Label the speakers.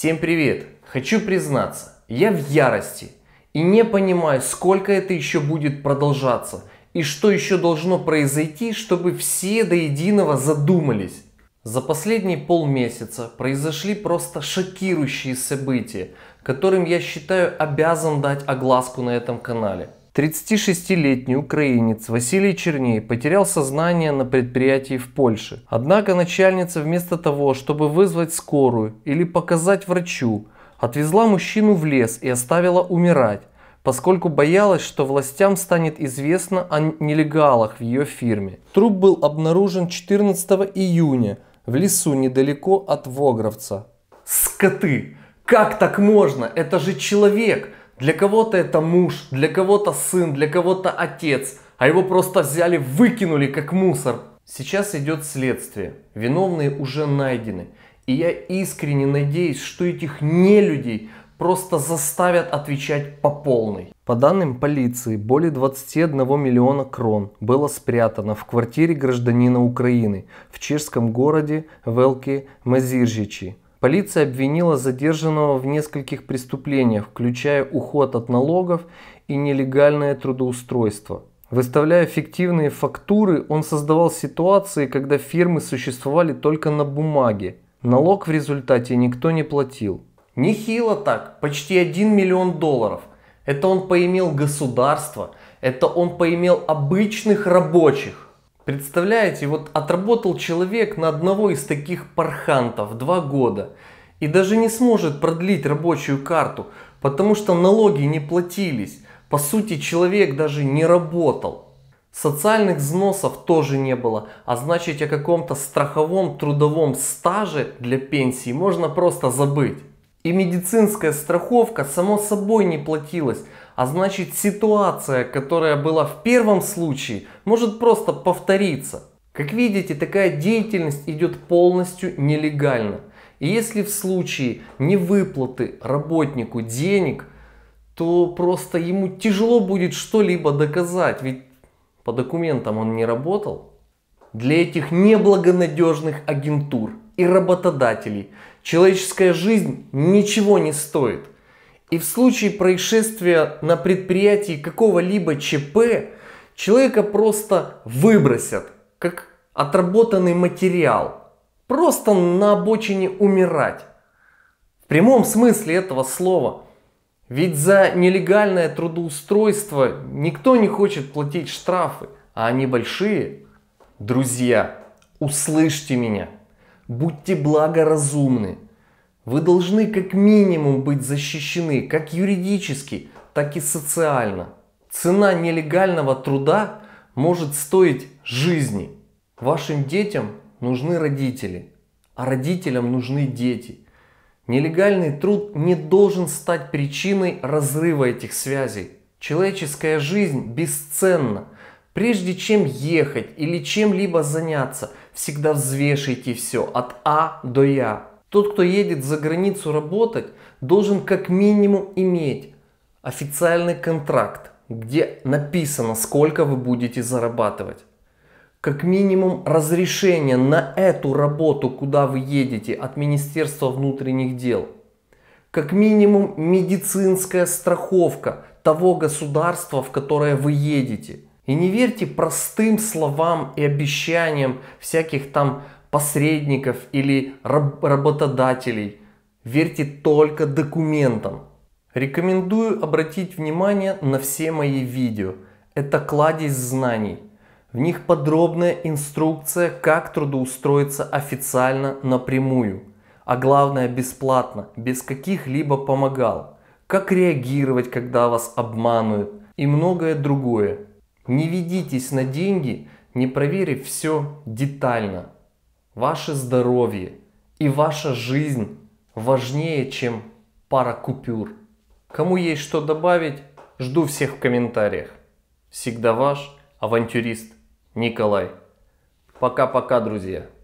Speaker 1: Всем привет! Хочу признаться, я в ярости и не понимаю, сколько это еще будет продолжаться и что еще должно произойти, чтобы все до единого задумались. За последние полмесяца произошли просто шокирующие события, которым я считаю обязан дать огласку на этом канале – 36-летний украинец Василий Черней потерял сознание на предприятии в Польше. Однако начальница вместо того, чтобы вызвать скорую или показать врачу, отвезла мужчину в лес и оставила умирать, поскольку боялась, что властям станет известно о нелегалах в ее фирме. Труп был обнаружен 14 июня в лесу недалеко от Вогровца. Скоты! Как так можно? Это же человек! Для кого-то это муж, для кого-то сын, для кого-то отец, а его просто взяли, выкинули как мусор. Сейчас идет следствие, виновные уже найдены. И я искренне надеюсь, что этих нелюдей просто заставят отвечать по полной. По данным полиции, более 21 миллиона крон было спрятано в квартире гражданина Украины в чешском городе Велки Мазиржичи. Полиция обвинила задержанного в нескольких преступлениях, включая уход от налогов и нелегальное трудоустройство. Выставляя фиктивные фактуры, он создавал ситуации, когда фирмы существовали только на бумаге. Налог в результате никто не платил. Нехило так, почти 1 миллион долларов. Это он поимел государство, это он поимел обычных рабочих. Представляете, вот отработал человек на одного из таких пархантов два года и даже не сможет продлить рабочую карту, потому что налоги не платились. По сути, человек даже не работал. Социальных взносов тоже не было, а значит о каком-то страховом трудовом стаже для пенсии можно просто забыть. И медицинская страховка само собой не платилась, а значит ситуация, которая была в первом случае, может просто повториться. Как видите, такая деятельность идет полностью нелегально. И если в случае невыплаты работнику денег, то просто ему тяжело будет что-либо доказать, ведь по документам он не работал. Для этих неблагонадежных агентур и работодателей человеческая жизнь ничего не стоит – и в случае происшествия на предприятии какого-либо ЧП человека просто выбросят, как отработанный материал. Просто на обочине умирать. В прямом смысле этого слова. Ведь за нелегальное трудоустройство никто не хочет платить штрафы, а они большие. Друзья, услышьте меня. Будьте благоразумны. Вы должны как минимум быть защищены как юридически, так и социально. Цена нелегального труда может стоить жизни. Вашим детям нужны родители, а родителям нужны дети. Нелегальный труд не должен стать причиной разрыва этих связей. Человеческая жизнь бесценна. Прежде чем ехать или чем-либо заняться, всегда взвешивайте все от А до Я. Тот, кто едет за границу работать, должен как минимум иметь официальный контракт, где написано, сколько вы будете зарабатывать. Как минимум разрешение на эту работу, куда вы едете от Министерства внутренних дел. Как минимум медицинская страховка того государства, в которое вы едете. И не верьте простым словам и обещаниям всяких там посредников или работодателей. Верьте только документам. Рекомендую обратить внимание на все мои видео. Это кладезь знаний. В них подробная инструкция, как трудоустроиться официально напрямую. А главное бесплатно, без каких-либо помогал. Как реагировать, когда вас обманывают и многое другое. Не ведитесь на деньги, не проверив все детально ваше здоровье и ваша жизнь важнее, чем пара купюр. Кому есть что добавить, жду всех в комментариях. Всегда ваш авантюрист Николай. Пока-пока, друзья.